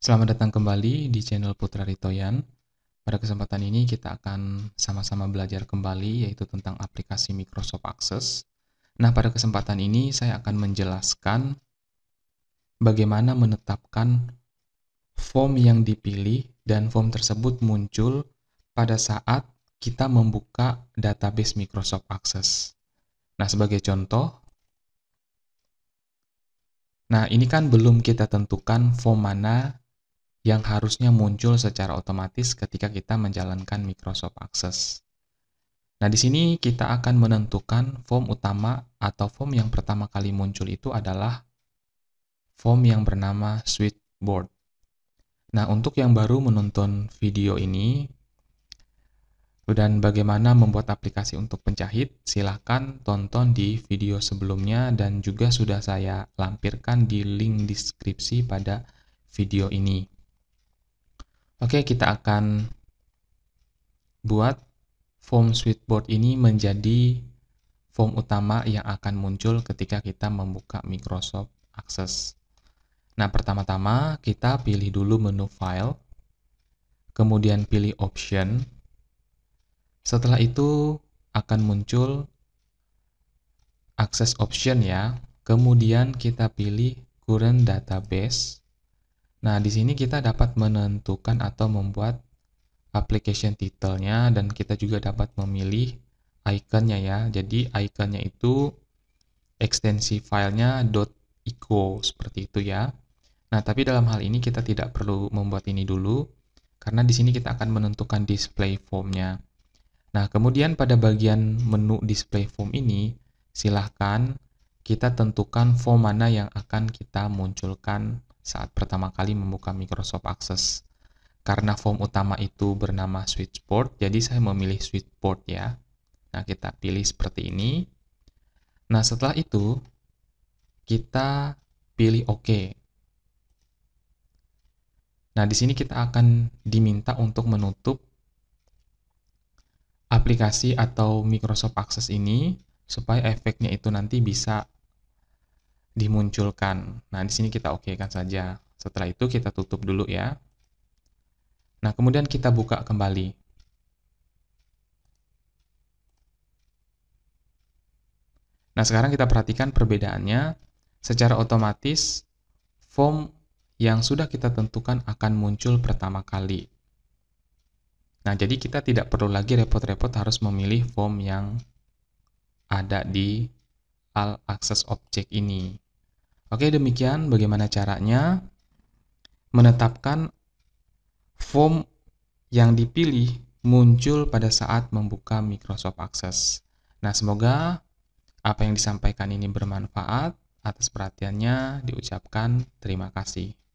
Selamat datang kembali di channel Putra Ritoyan. Pada kesempatan ini kita akan sama-sama belajar kembali yaitu tentang aplikasi Microsoft Access. Nah, pada kesempatan ini saya akan menjelaskan bagaimana menetapkan form yang dipilih dan form tersebut muncul pada saat kita membuka database Microsoft Access. Nah, sebagai contoh, Nah, ini kan belum kita tentukan form mana yang harusnya muncul secara otomatis ketika kita menjalankan Microsoft Access. Nah, di sini kita akan menentukan form utama atau form yang pertama kali muncul itu adalah form yang bernama switchboard. Nah, untuk yang baru menonton video ini dan bagaimana membuat aplikasi untuk penjahit, silahkan tonton di video sebelumnya dan juga sudah saya lampirkan di link deskripsi pada video ini. Oke, kita akan buat form switchboard ini menjadi form utama yang akan muncul ketika kita membuka Microsoft Access. Nah, pertama-tama kita pilih dulu menu file, kemudian pilih option. Setelah itu akan muncul access option ya. Kemudian kita pilih current database. Nah, di sini kita dapat menentukan atau membuat application title-nya dan kita juga dapat memilih icon-nya ya. Jadi icon-nya itu ekstensi filenya .eco seperti itu ya. Nah, tapi dalam hal ini kita tidak perlu membuat ini dulu karena di sini kita akan menentukan display formnya. Nah, kemudian pada bagian menu display form ini silahkan kita tentukan form mana yang akan kita munculkan saat pertama kali membuka Microsoft Access. Karena form utama itu bernama switchboard, jadi saya memilih switchboard ya. Nah, kita pilih seperti ini. Nah, setelah itu kita pilih OK. Nah, di sini kita akan diminta untuk menutup aplikasi atau Microsoft Access ini supaya efeknya itu nanti bisa dimunculkan. Nah, di sini kita okekan saja. Setelah itu kita tutup dulu ya. Nah, kemudian kita buka kembali. Nah, sekarang kita perhatikan perbedaannya. Secara otomatis, form yang sudah kita tentukan akan muncul pertama kali. Nah, jadi kita tidak perlu lagi repot-repot harus memilih form yang ada di all access object ini. Oke, demikian bagaimana caranya menetapkan form yang dipilih muncul pada saat membuka Microsoft Access. Nah, semoga apa yang disampaikan ini bermanfaat. Atas perhatiannya diucapkan terima kasih.